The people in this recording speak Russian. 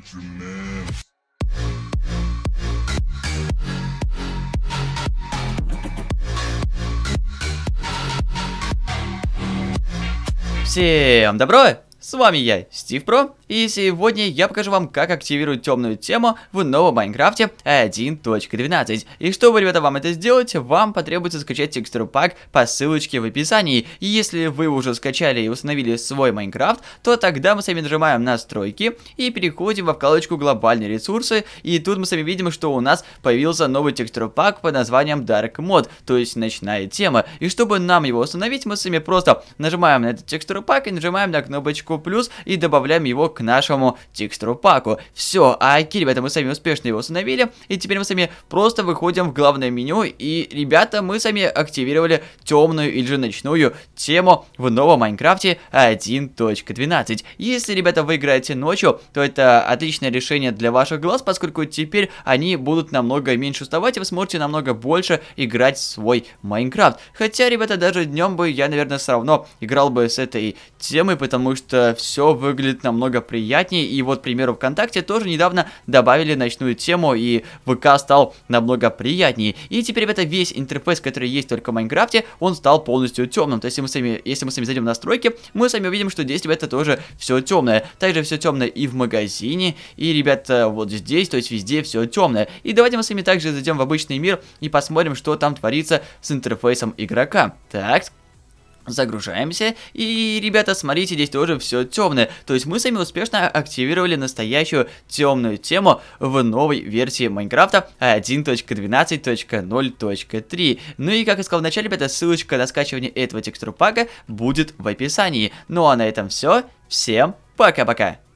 Beat your man. Всем добро! С вами я, Стив Про, и сегодня я покажу вам, как активировать темную тему в новом Майнкрафте 1.12. И чтобы, ребята, вам это сделать, вам потребуется скачать текстуру пак по ссылочке в описании. И если вы уже скачали и установили свой Майнкрафт, то тогда мы с вами нажимаем настройки и переходим во вкладочку глобальные ресурсы. И тут мы с вами видим, что у нас появился новый текстур пак под названием Dark Mod, то есть ночная тема. И чтобы нам его установить, мы с вами просто нажимаем на этот текстур пак и нажимаем на кнопочку кнопочку плюс и добавляем его к нашему текстуру паку. Все, а окей, ребята, мы сами успешно его установили. И теперь мы сами просто выходим в главное меню. И, ребята, мы сами активировали темную или же ночную тему в новом Майнкрафте 1.12. Если, ребята, вы играете ночью, то это отличное решение для ваших глаз, поскольку теперь они будут намного меньше уставать, и вы сможете намного больше играть в свой Майнкрафт. Хотя, ребята, даже днем бы я, наверное, все равно играл бы с этой темой, потому что Э, все выглядит намного приятнее. И вот, к примеру, ВКонтакте тоже недавно добавили ночную тему, и ВК стал намного приятнее. И теперь, ребята, весь интерфейс, который есть только в Майнкрафте, он стал полностью темным. То есть, если мы сами, если мы сами зайдем в настройки, мы сами увидим, что здесь, ребята, типа, тоже все темное. Также все темное и в магазине, и, ребята, э, вот здесь, то есть везде все темное. И давайте мы с вами также зайдем в обычный мир и посмотрим, что там творится с интерфейсом игрока. Так, Загружаемся, и, ребята, смотрите, здесь тоже все темное. То есть мы сами успешно активировали настоящую темную тему в новой версии Майнкрафта 1.12.0.3. Ну и, как я сказал в начале, ребята, ссылочка на скачивание этого текстурпака будет в описании. Ну а на этом все. Всем пока-пока!